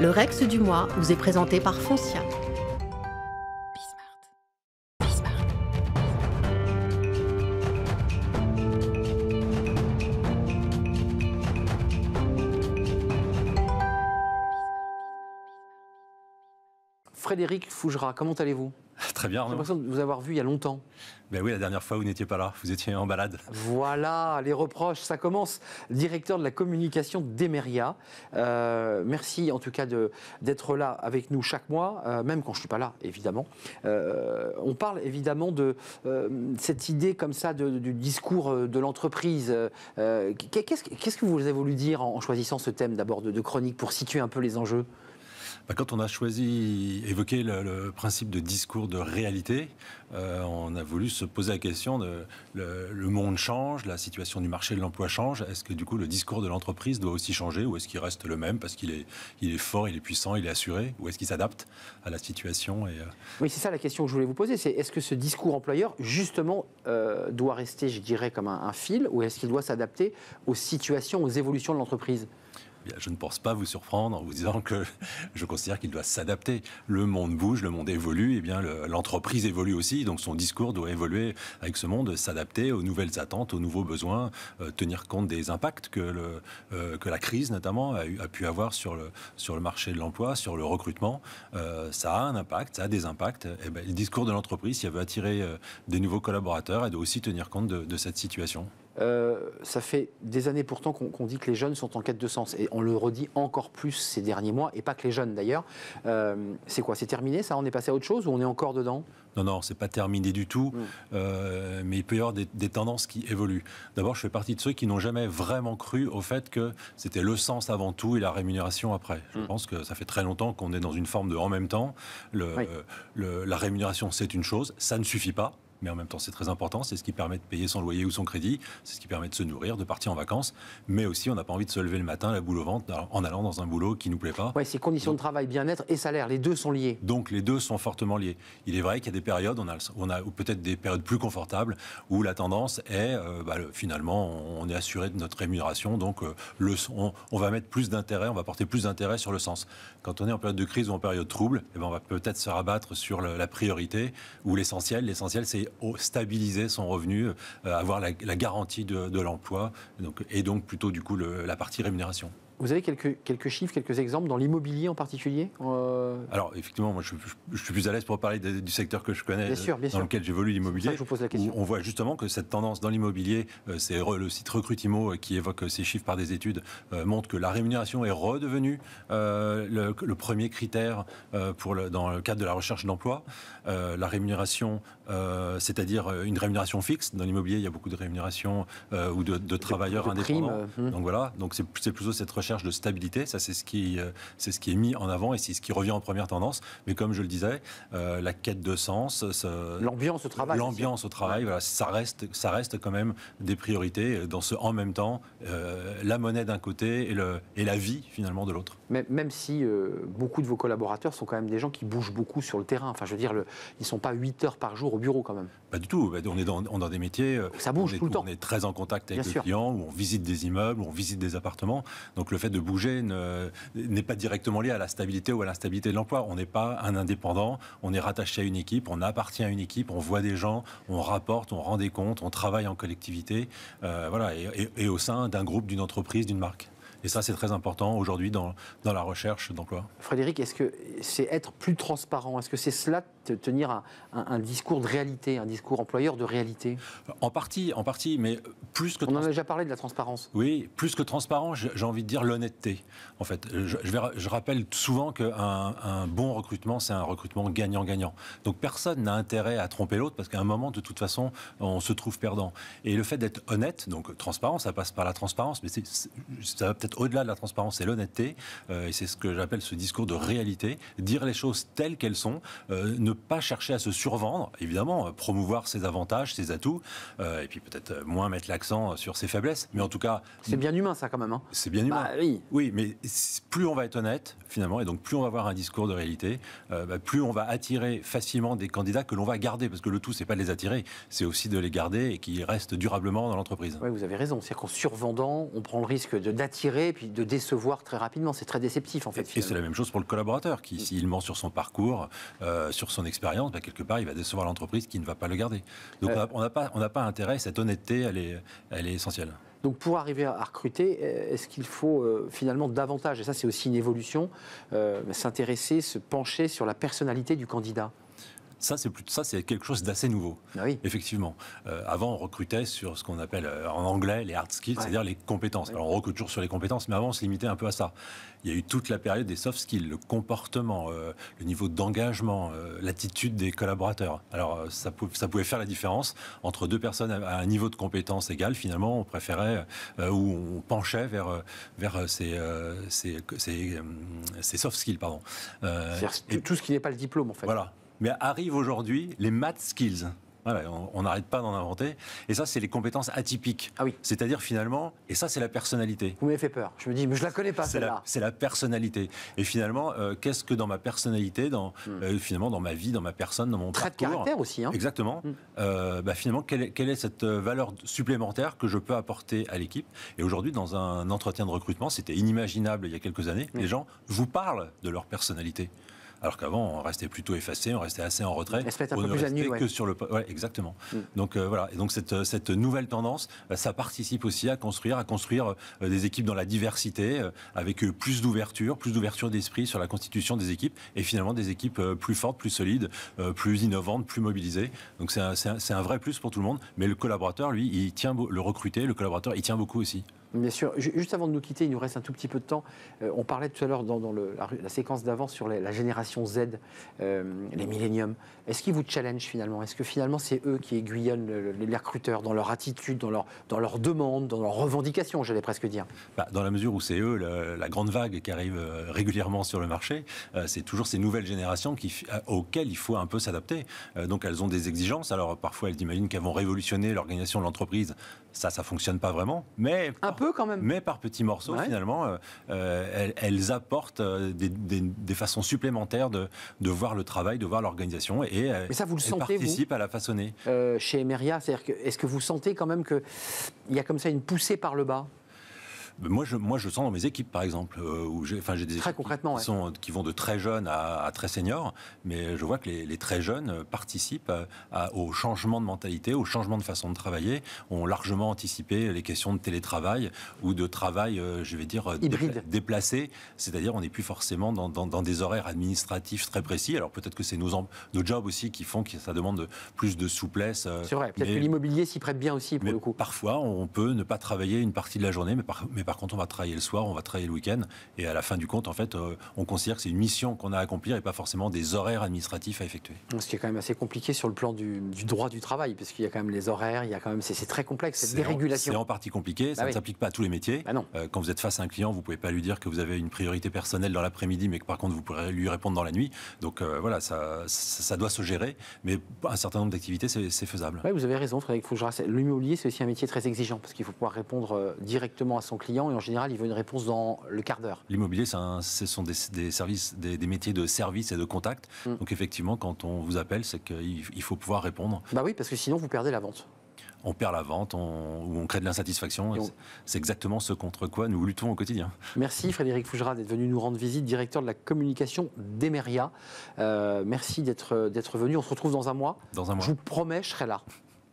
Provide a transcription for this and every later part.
Le Rex du mois vous est présenté par Foncia. Frédéric Fougera, comment allez-vous Très bien. J'ai l'impression de vous avoir vu il y a longtemps. Ben oui, la dernière fois, vous n'étiez pas là, vous étiez en balade. Voilà, les reproches, ça commence. Directeur de la communication d'Emeria, euh, merci en tout cas d'être là avec nous chaque mois, euh, même quand je ne suis pas là, évidemment. Euh, on parle évidemment de cette idée comme ça du discours de l'entreprise. Qu'est-ce que vous avez voulu dire en, choisissant ce thème d'abord de chronique pour situer un peu les enjeux bah, quand on a choisi, évoqué le, principe de discours de réalité, euh, on a voulu se poser la question de le, monde change, la situation du marché de l'emploi change. Est-ce que du coup le discours de l'entreprise doit aussi changer ou est-ce qu'il reste le même parce qu'il est, il est fort, il est puissant, il est assuré ou est-ce qu'il s'adapte à la situation euh, Oui, c'est ça la question que je voulais vous poser. C'est est-ce que ce discours employeur justement euh, doit rester, je dirais, comme un fil ou est-ce qu'il doit s'adapter aux situations, aux évolutions de l'entreprise je ne pense pas vous surprendre en vous disant que je considère qu'il doit s'adapter. Le monde bouge, le monde évolue, et eh bien l'entreprise évolue aussi, donc son discours doit évoluer avec ce monde, s'adapter aux nouvelles attentes, aux nouveaux besoins, euh, tenir compte des impacts que, euh, la crise notamment a, pu avoir sur le, marché de l'emploi, sur le recrutement. Euh, ça a un impact, ça a des impacts. Et eh ben, le discours de l'entreprise, si elle veut attirer des nouveaux collaborateurs, elle doit aussi tenir compte de cette situation. Euh, ça fait des années pourtant qu'on dit que les jeunes sont en quête de sens. Et on le redit encore plus ces derniers mois, et pas que les jeunes d'ailleurs. Euh, c'est quoi C'est terminé ça On est passé à autre chose ou on est encore dedans Non, non, c'est pas terminé du tout. Hmm. Euh, mais il peut y avoir des, tendances qui évoluent. D'abord, je fais partie de ceux qui n'ont jamais vraiment cru au fait que c'était le sens avant tout et la rémunération après. Je hmm. pense que ça fait très longtemps qu'on est dans une forme de en même temps. la rémunération, c'est une chose, ça ne suffit pas mais en même temps c'est très important, c'est ce qui permet de payer son loyer ou son crédit, c'est ce qui permet de se nourrir, de partir en vacances, mais aussi on n'a pas envie de se lever le matin la boule au ventre en allant dans un boulot qui nous plaît pas. Oui, c'est conditions de travail, bien-être et salaire, les deux sont liés. Donc les deux sont fortement liés. Il est vrai qu'il y a des périodes, on a, on a peut-être des périodes plus confortables où la tendance est, euh, bah, finalement, on est assuré de notre rémunération, donc euh, le, on, va mettre plus d'intérêt, on va porter plus d'intérêt sur le sens. Quand on est en période de crise ou en période trouble, eh ben, on va peut-être se rabattre sur la, la priorité ou l'essentiel. L'essentiel, c'est stabiliser son revenu, euh, avoir la, garantie de, l'emploi, et donc plutôt du coup la partie rémunération. Vous avez quelques, quelques chiffres, quelques exemples dans l'immobilier en particulier euh, Alors, effectivement, moi, je, suis plus à l'aise pour parler du secteur que je connais, dans lequel j'évolue, l'immobilier. On voit justement que cette tendance dans l'immobilier, euh, c'est le site Recrutimo euh, qui évoque ces chiffres par des études, montre que la rémunération est redevenue le, premier critère pour dans le cadre de la recherche d'emploi. la rémunération, c'est-à-dire une rémunération fixe. Dans l'immobilier, il y a beaucoup de rémunérations ou de, travailleurs indépendants. Hmm. Donc voilà, donc c'est plutôt cette recherche de stabilité. Ça, c'est ce, qui, euh, c'est ce qui est mis en avant et c'est ce qui revient en première tendance. Mais comme je le disais, euh, la quête de sens, l'ambiance au travail, l'ambiance au travail, ça reste, ça reste quand même des priorités dans ce en même temps, euh, la monnaie d'un côté et, le, et la vie finalement de l'autre. Mais, même si beaucoup de vos collaborateurs sont quand même des gens qui bougent beaucoup sur le terrain. Enfin, je veux dire, le, ils sont pas 8 heures par jour au bureau quand même. Pas du tout. On est dans, on est dans des métiers. Ça bouge est, tout le temps. On est très en contact avec les clients où on visite des immeubles, on visite des appartements. Donc le fait de bouger n'est pas directement lié à la stabilité ou à l'instabilité de l'emploi. On n'est pas un indépendant, on est rattaché à une équipe, on appartient à une équipe, on voit des gens, on rapporte, on rend des comptes, on travaille en collectivité, euh, voilà, et au sein d'un groupe, d'une entreprise, d'une marque. Et ça, c'est très important aujourd'hui dans, dans la recherche d'emploi. Frédéric, est-ce que c'est être plus transparent Est-ce que c'est cela tenir un, un, discours de réalité, un discours employeur de réalité En partie, en partie, mais plus que... On en a déjà parlé de la transparence. Oui, plus que transparent, j'ai envie de dire l'honnêteté. En fait, je, je, rappelle souvent qu'un un bon recrutement, c'est un recrutement gagnant-gagnant. Donc personne n'a intérêt à tromper l'autre parce qu'à un moment, de toute façon, on se trouve perdant. Et le fait d'être honnête, donc transparent, ça passe par la transparence, mais ça va peut-être au-delà de la transparence, et l'honnêteté. Euh, et c'est ce que j'appelle ce discours de réalité. Dire les choses telles qu'elles sont, euh, ne pas chercher à se survendre, évidemment, euh, promouvoir ses avantages, ses atouts, et puis peut-être moins mettre l'accent sur ses faiblesses. Mais en tout cas. C'est bien humain, ça, quand même. Hein. C'est bien humain. Bah, oui. oui, mais plus on va être honnête, finalement, et donc plus on va avoir un discours de réalité, bah, plus on va attirer facilement des candidats que l'on va garder. Parce que le tout, c'est pas de les attirer, c'est aussi de les garder et qu'ils restent durablement dans l'entreprise. Oui, vous avez raison. C'est qu'en survendant, on prend le risque d'attirer et puis de décevoir très rapidement. C'est très déceptif en fait. Et, c'est la même chose pour le collaborateur qui, s'il ment sur son parcours, euh, sur son expérience, bah, quelque part, il va décevoir l'entreprise qui ne va pas le garder. Donc euh. on n'a pas, on pas intérêt, cette honnêteté, elle est, elle est essentielle. Donc pour arriver à recruter, euh, est-ce qu'il faut finalement davantage, et ça c'est aussi une évolution, s'intéresser, se pencher sur la personnalité du candidat ça, c'est plus, quelque chose d'assez nouveau. Ah oui. Effectivement. Euh, avant, on recrutait sur ce qu'on appelle euh, en anglais les hard skills, c'est-à-dire les compétences. Alors, on recrute toujours sur les compétences, mais avant, on se limitait un peu à ça. Il y a eu toute la période des soft skills, le comportement, euh, le niveau d'engagement, l'attitude des collaborateurs. Alors, ça, ça, pouvait faire la différence entre deux personnes à, un niveau de compétence égal. Finalement, on préférait ou on penchait vers vers ces, soft skills, pardon. tout ce qui n'est pas le diplôme, en fait. Voilà mais arrivent aujourd'hui les math skills. on n'arrête pas d'en inventer. Et ça, c'est les compétences atypiques. Ah oui. C'est-à-dire finalement, et ça, c'est la personnalité. Vous m'avez fait peur. Je me dis, mais je la connais pas celle-là. C'est la personnalité. Et finalement, euh, qu'est-ce que dans ma personnalité, dans hmm. euh, finalement dans ma vie, dans ma personne, dans mon Trait de caractère aussi. Hein. Exactement. Hmm. Euh, bah, finalement, quelle est, cette valeur supplémentaire que je peux apporter à l'équipe Et aujourd'hui, dans un entretien de recrutement, c'était inimaginable il y a quelques années. Les gens vous parlent de leur personnalité alors qu'avant on restait plutôt effacé, on restait assez en retrait. On ne restait que sur le. exactement. Mm. Donc euh, voilà. Et donc cette, euh, nouvelle tendance, euh, ça participe aussi à construire, à construire des équipes dans la diversité, avec plus d'ouverture, plus d'ouverture d'esprit sur la constitution des équipes, et finalement des équipes plus fortes, plus solides, plus innovantes, plus mobilisées. Donc c'est un, vrai plus pour tout le monde. Mais le collaborateur, lui, il tient le recruter, le collaborateur, il tient beaucoup aussi. Bien sûr. Juste avant de nous quitter, il nous reste un tout petit peu de temps. Euh, on parlait tout à l'heure dans, la, séquence d'avant sur la génération Z, euh, les milléniums. Est-ce qu'ils vous challenge finalement Est-ce que finalement c'est eux qui aiguillonnent les recruteurs dans leur attitude, dans leur, dans leur demande, dans leurs revendications, j'allais presque dire bah, Dans la mesure où c'est eux, la, grande vague qui arrive euh, régulièrement sur le marché, c'est toujours ces nouvelles générations auxquelles il faut un peu s'adapter. donc elles ont des exigences. Alors parfois elles imaginent qu'elles vont révolutionner l'organisation de l'entreprise. Ça, ça fonctionne pas vraiment. Mais quand même. Mais par petits morceaux, finalement, euh, euh, elles, apportent euh, des, façons supplémentaires de, voir le travail, de voir l'organisation et ça, vous le elles participent à la façonner. chez Emeria, c'est-à-dire que, est-ce que vous sentez quand même qu'il y a comme ça une poussée par le bas moi, je, moi, je sens dans mes équipes, par exemple, euh, où j'ai, enfin, j'ai des équipes concrètement, qui, qui, vont de très jeunes à, très seniors, mais je vois que les, très jeunes participent à, au changement de mentalité, au changement de façon de travailler, ont largement anticipé les questions de télétravail ou de travail, euh, je vais dire, euh, Hybride. déplacé, c'est-à-dire on n'est plus forcément dans, des horaires administratifs très précis. Alors peut-être que c'est nos, nos jobs aussi qui font que ça demande plus de souplesse. C'est vrai, peut-être que l'immobilier s'y prête bien aussi pour le coup. Parfois, on peut ne pas travailler une partie de la journée, mais, par, mais par contre, on va travailler le soir, on va travailler le week-end. Et à la fin du compte, en fait, euh, on considère que c'est une mission qu'on a à accomplir et pas forcément des horaires administratifs à effectuer. Ce qui est quand même assez compliqué sur le plan du, droit du travail, parce qu'il y a quand même les horaires, il y a quand même c'est très complexe cette dérégulation. C'est en partie compliqué, bah ça ne s'applique pas à tous les métiers. Bah euh, quand vous êtes face à un client, vous pouvez pas lui dire que vous avez une priorité personnelle dans l'après-midi, mais que par contre vous pourrez lui répondre dans la nuit. Donc euh, voilà, ça, ça, doit se gérer, mais un certain nombre d'activités c'est faisable. Oui, vous avez raison, Frédéric Fougeras. c'est aussi un métier très exigeant parce qu'il faut pouvoir répondre directement à son client et en général, il veut une réponse dans le quart d'heure. L'immobilier, ce sont des, services, des, métiers de service et de contact. Mm. Donc effectivement, quand on vous appelle, c'est qu'il faut pouvoir répondre. Bah oui, parce que sinon, vous perdez la vente on perd la vente, ou on crée de l'insatisfaction. C'est exactement ce contre quoi nous luttons au quotidien. Merci Frédéric Fougerat d'être venu nous rendre visite, directeur de la communication d'Emeria. Euh, merci d'être venu. On se retrouve dans un mois. Dans un mois. Je vous promets, je serai là.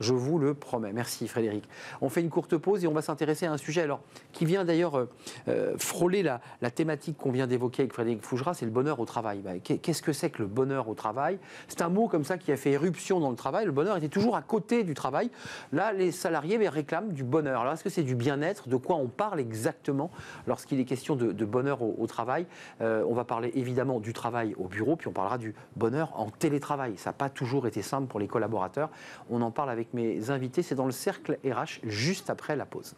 Je vous le promets. Merci Frédéric. On fait une courte pause et on va s'intéresser à un sujet alors, qui vient d'ailleurs euh, euh, frôler la, thématique qu'on vient d'évoquer avec Frédéric Fougera, c'est le bonheur au travail. Bah, qu'est-ce que c'est que le bonheur au travail C'est un mot comme ça qui a fait éruption dans le travail. Le bonheur était toujours à côté du travail. Là, les salariés ben, réclament du bonheur. Alors est-ce que c'est du bien-être De quoi on parle exactement lorsqu'il est question de, bonheur au, travail euh, On va parler évidemment du travail au bureau, puis on parlera du bonheur en télétravail. Ça n'a pas toujours été simple pour les collaborateurs. On en parle avec mes invités. C'est dans le cercle RH juste après la pause.